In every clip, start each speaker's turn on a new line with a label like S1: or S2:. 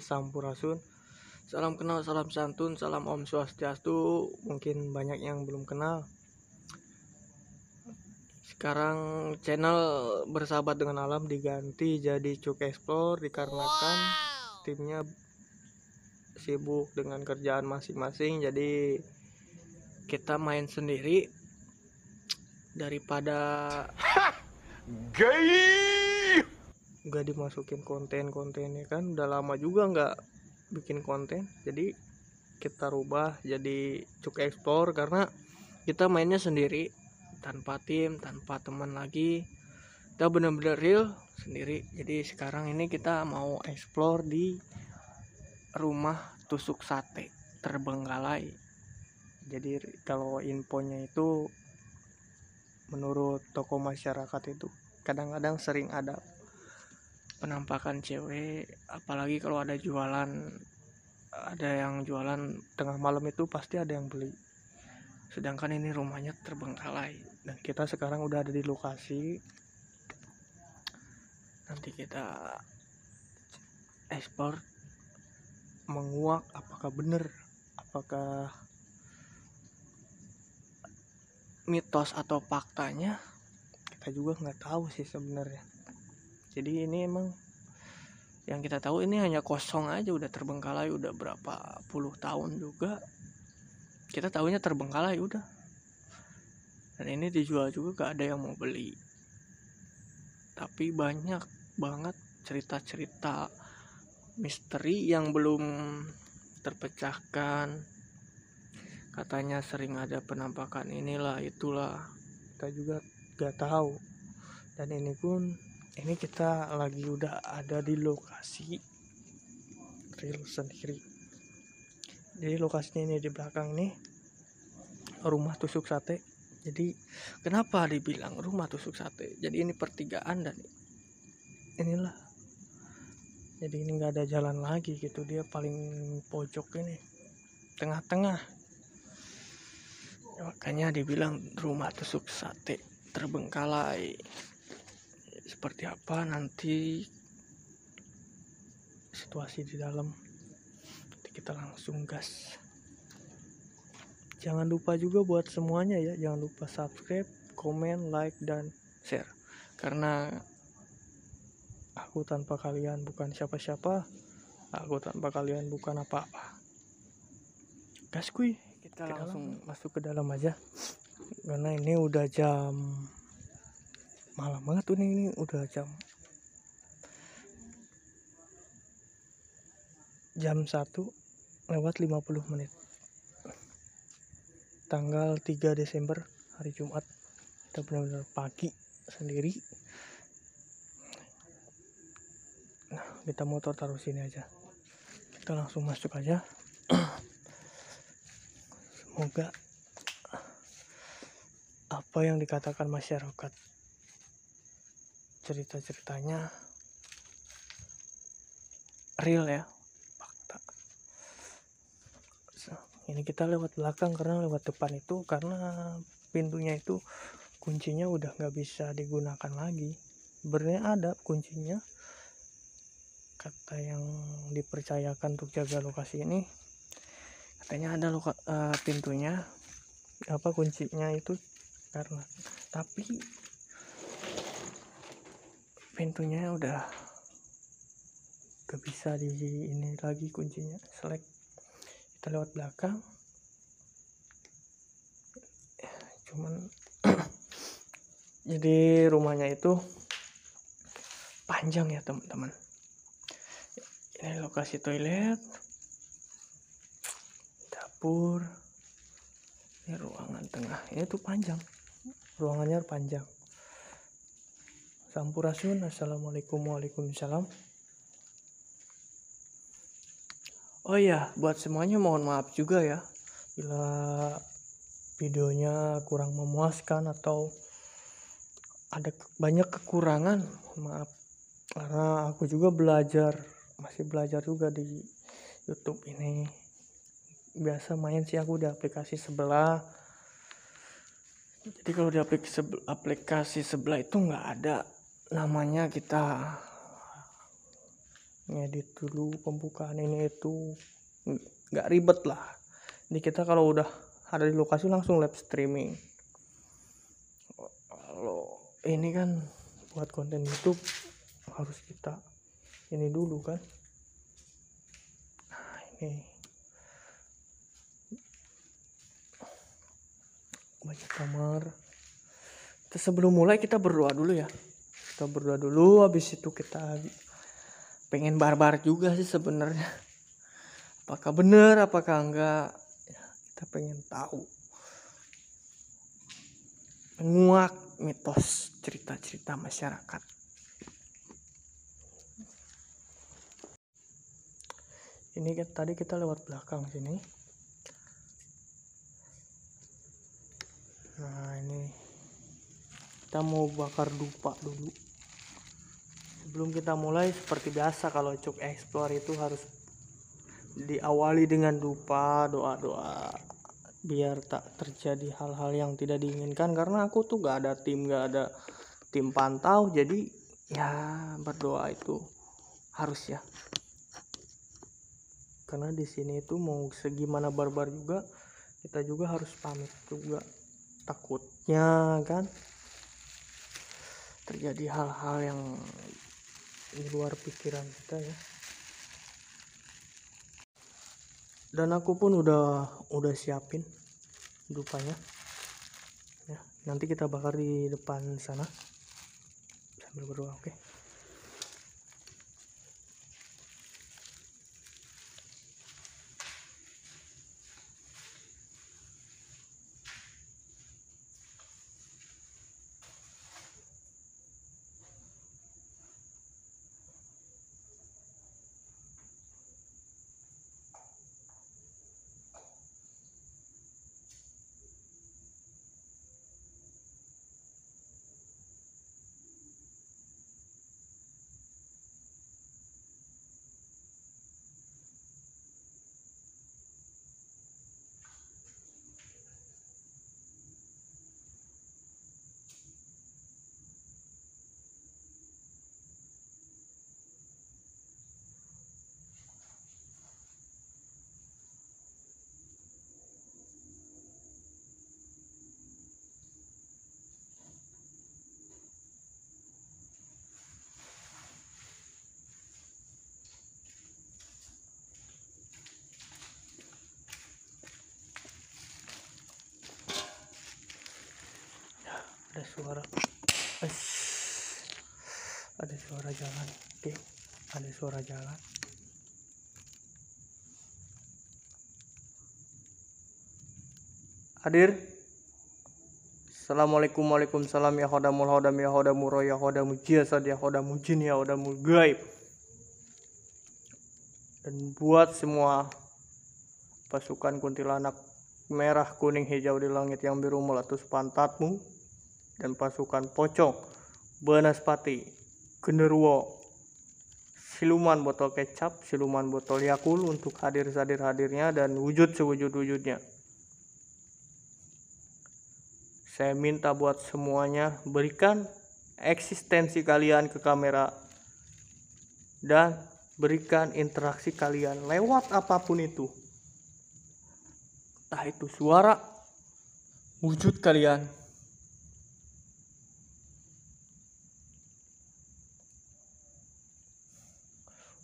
S1: Sampurasun Salam kenal, salam santun, salam om swastiastu Mungkin banyak yang belum kenal Sekarang channel bersahabat dengan alam diganti jadi Cuk Explore Dikarenakan wow. timnya sibuk dengan kerjaan masing-masing Jadi kita main sendiri Daripada Gay nggak dimasukin konten-kontennya kan udah lama juga nggak bikin konten jadi kita rubah jadi cuk explore karena kita mainnya sendiri tanpa tim tanpa teman lagi kita benar-benar real sendiri jadi sekarang ini kita mau explore di rumah tusuk sate terbengkalai jadi kalau infonya itu menurut toko masyarakat itu kadang-kadang sering ada penampakan cewek apalagi kalau ada jualan ada yang jualan tengah malam itu pasti ada yang beli sedangkan ini rumahnya terbengkalai dan kita sekarang udah ada di lokasi nanti kita ekspor menguak apakah benar apakah mitos atau faktanya kita juga nggak tahu sih sebenarnya jadi ini emang yang kita tahu ini hanya kosong aja udah terbengkalai udah berapa puluh tahun juga kita tahunya terbengkalai udah dan ini dijual juga gak ada yang mau beli tapi banyak banget cerita-cerita misteri yang belum terpecahkan katanya sering ada penampakan inilah itulah kita juga gak tahu dan ini pun ini kita lagi udah ada di lokasi real sendiri jadi lokasinya ini di belakang nih rumah tusuk sate jadi kenapa dibilang rumah tusuk sate jadi ini pertigaan dan inilah jadi ini nggak ada jalan lagi gitu dia paling pojok ini tengah-tengah makanya dibilang rumah tusuk sate terbengkalai seperti apa nanti situasi di dalam nanti kita langsung gas jangan lupa juga buat semuanya ya jangan lupa subscribe komen like dan share karena aku tanpa kalian bukan siapa-siapa aku tanpa kalian bukan apa-apa gas kuy kita langsung masuk ke dalam aja karena ini udah jam malam banget tuh ini, ini udah jam jam 1 lewat 50 menit tanggal 3 Desember hari Jumat kita benar-benar pagi sendiri nah kita motor taruh sini aja kita langsung masuk aja semoga apa yang dikatakan masyarakat cerita-ceritanya real ya fakta ini kita lewat belakang karena lewat depan itu karena pintunya itu kuncinya udah nggak bisa digunakan lagi sebenarnya ada kuncinya kata yang dipercayakan untuk jaga lokasi ini katanya ada loka, uh, pintunya apa kuncinya itu karena tapi pintunya udah gak bisa di ini lagi kuncinya select kita lewat belakang cuman jadi rumahnya itu panjang ya teman-teman ini lokasi toilet dapur ini ruangan tengah ini tuh panjang ruangannya panjang Sampurasun, Assalamualaikum Waalaikumsalam Oh iya, buat semuanya mohon maaf juga ya Bila videonya kurang memuaskan atau ada banyak kekurangan maaf karena aku juga belajar masih belajar juga di YouTube ini biasa main sih aku di aplikasi sebelah jadi kalau di aplikasi sebelah, aplikasi sebelah itu nggak ada namanya kita ngedit dulu pembukaan ini itu nggak ribet lah jadi kita kalau udah ada di lokasi langsung live streaming kalau ini kan buat konten YouTube harus kita ini dulu kan nah ini banyak kamar kita sebelum mulai kita berdoa dulu ya kita berdoa dulu habis itu kita pengen barbar juga sih sebenarnya apakah benar apakah enggak ya, kita pengen tahu menguak mitos cerita-cerita masyarakat ini kan tadi kita lewat belakang sini nah ini kita mau bakar dupa dulu sebelum kita mulai seperti biasa kalau cuk explore itu harus diawali dengan dupa doa-doa biar tak terjadi hal-hal yang tidak diinginkan karena aku tuh gak ada tim gak ada tim pantau jadi ya berdoa itu harus ya karena di sini itu mau segimana barbar juga kita juga harus pamit juga takutnya kan terjadi hal-hal yang di luar pikiran kita ya dan aku pun udah udah siapin dupanya. ya nanti kita bakar di depan sana sambil berdoa oke okay? ada suara Eish. ada suara jalan oke okay. ada suara jalan hadir Assalamualaikum Waalaikumsalam ya hodamul hodam ya hodamuro ya hodamu jasad ya hodamu jin ya hodamul gaib dan buat semua pasukan kuntilanak merah kuning hijau di langit yang biru meletus pantatmu dan pasukan Pocong, Banaspati, Genderuwo, siluman botol kecap, siluman botol Yakul untuk hadir hadir hadirnya dan wujud sewujud wujudnya. Saya minta buat semuanya berikan eksistensi kalian ke kamera dan berikan interaksi kalian lewat apapun itu. Entah itu suara, wujud kalian,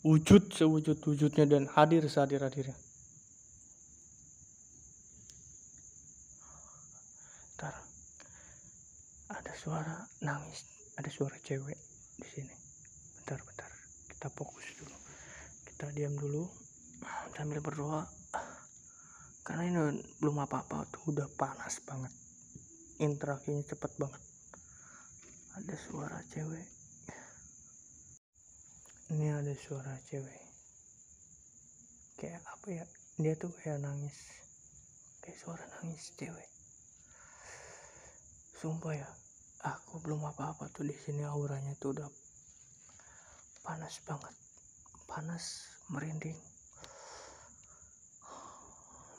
S1: wujud sewujud wujudnya dan hadir sehadir hadirnya Ntar ada suara nangis ada suara cewek di sini bentar bentar kita fokus dulu kita diam dulu sambil berdoa karena ini belum apa-apa tuh udah panas banget interaksinya cepat banget ada suara cewek ini ada suara cewek kayak apa ya dia tuh kayak nangis kayak suara nangis cewek sumpah ya aku belum apa-apa tuh di sini auranya tuh udah panas banget panas merinding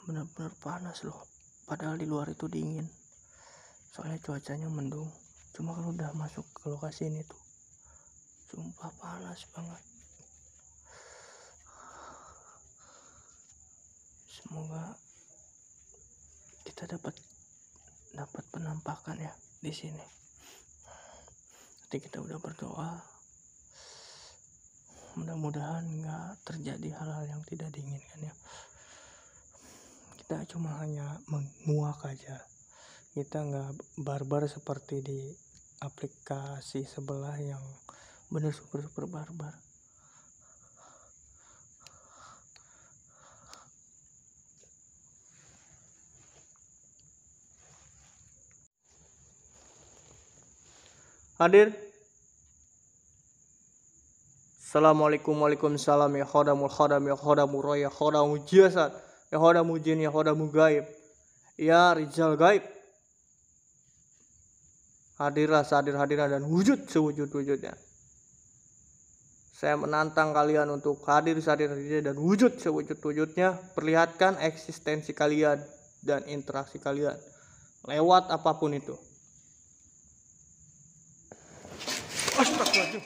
S1: bener-bener panas loh padahal di luar itu dingin soalnya cuacanya mendung cuma kalau udah masuk ke lokasi ini tuh sumpah panas banget semoga kita dapat dapat penampakan ya di sini nanti kita udah berdoa mudah-mudahan nggak terjadi hal-hal yang tidak diinginkan ya kita cuma hanya menguak aja kita nggak barbar seperti di aplikasi sebelah yang bener super super barbar hadir Assalamualaikum Waalaikumsalam Ya khodamul khodam Ya khodamul roya ya Khodamu jasad Ya khodamu jin Ya khodamu gaib Ya rizal gaib hadirlah sadir hadirlah dan wujud sewujud-wujudnya. Saya menantang kalian untuk hadir saat ini dan wujud sewujud-wujudnya. Perlihatkan eksistensi kalian dan interaksi kalian lewat apapun itu. Astagfirullahaladzim.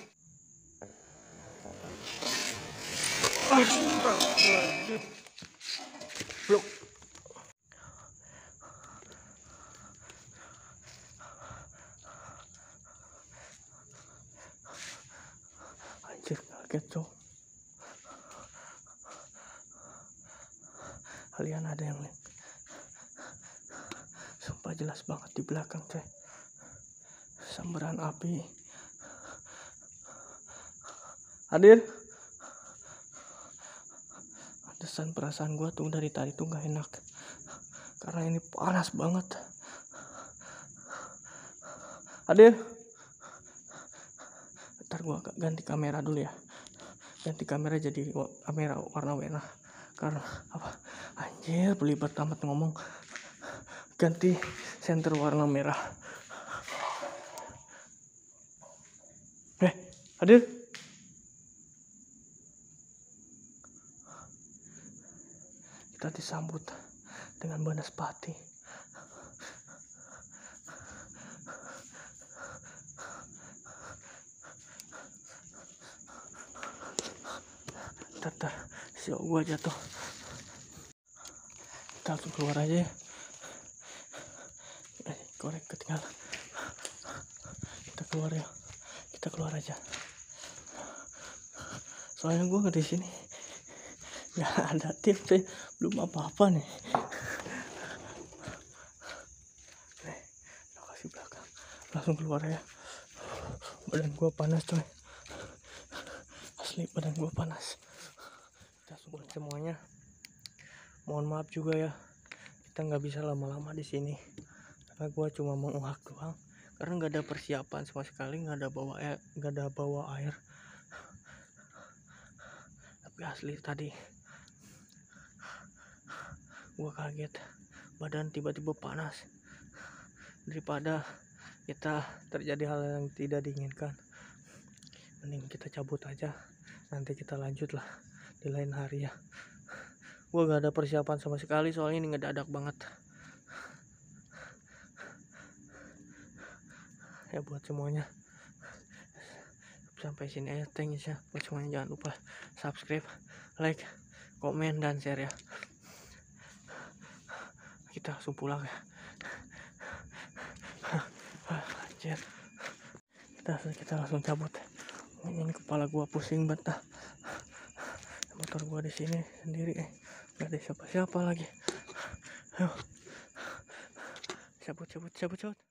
S1: Astagfirullahaladzim. Blok. kaget gitu. cok kalian ada yang lihat sumpah jelas banget di belakang coy sambaran api hadir desain perasaan gue tuh dari tadi tuh gak enak Karena ini panas banget Hadir Ntar gue ganti kamera dulu ya ganti kamera jadi kamera warna merah karena apa anjir pelibat amat ngomong ganti center warna merah eh hadir kita disambut dengan banaspati tar sih si gua jatuh kita langsung keluar aja ya eh, korek ketinggalan kita keluar ya kita keluar aja soalnya gue nggak di sini ya ada tips sih belum apa apa nih eh, langsung keluar ya badan gue panas coy asli badan gue panas semuanya mohon maaf juga ya kita nggak bisa lama-lama di sini karena gue cuma menguak doang karena nggak ada persiapan sama sekali nggak ada bawa air nggak ada bawa air tapi asli tadi gue kaget badan tiba-tiba panas daripada kita terjadi hal yang tidak diinginkan mending kita cabut aja nanti kita lanjut lah di lain hari ya gue gak ada persiapan sama sekali soalnya ini ngedadak banget ya buat semuanya sampai sini ya thank you ya buat semuanya jangan lupa subscribe like komen dan share ya kita langsung pulang ya kita, kita langsung cabut ini kepala gua pusing banget motor gua di sini sendiri eh nggak ada siapa-siapa lagi Ayo. cabut cabut cabut cabut